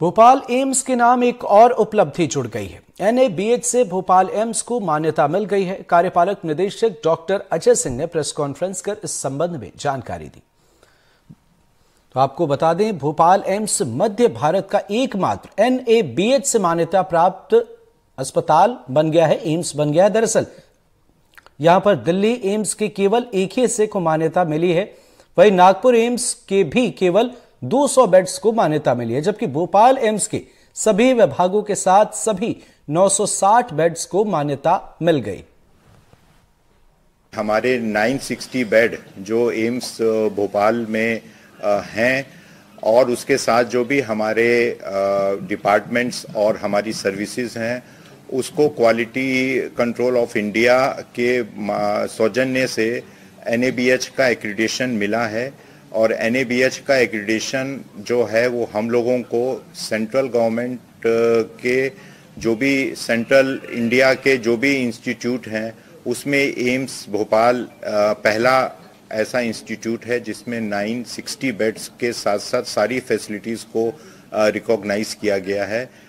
Bhopal AIIMS के नाम एक और उपलब्धि जुड़ गई है एनएबीएच से भोपाल एम्स को मान्यता मिल गई है कार्यपालक निदेशक डॉक्टर अजय सिंह ने प्रेस कॉन्फ्रेंस कर इस संबंध में जानकारी दी तो आपको बता दें भोपाल एम्स मध्य भारत का एकमात्र एनएबीएच से मान्यता प्राप्त अस्पताल बन गया है एम्स बन गया है दरअसल यहां पर दिल्ली एम्स के केवल एक ही हिस्से को मान्यता मिली है वही नागपुर एम्स के भी केवल 200 बेड्स को मान्यता मिली है जबकि भोपाल एम्स के सभी विभागों के साथ सभी 960 बेड्स को मान्यता मिल गई हमारे 960 बेड जो एम्स भोपाल में हैं और उसके साथ जो भी हमारे डिपार्टमेंट्स और हमारी सर्विसेज हैं उसको क्वालिटी कंट्रोल ऑफ इंडिया के सौजन्य से एन का एक्रीडेशन मिला है और एन का एक्रीडेशन जो है वो हम लोगों को सेंट्रल गवर्नमेंट uh, के जो भी सेंट्रल इंडिया के जो भी इंस्टीट्यूट हैं उसमें एम्स भोपाल uh, पहला ऐसा इंस्टीट्यूट है जिसमें 960 बेड्स के साथ साथ सारी फैसिलिटीज़ को रिकॉग्नाइज uh, किया गया है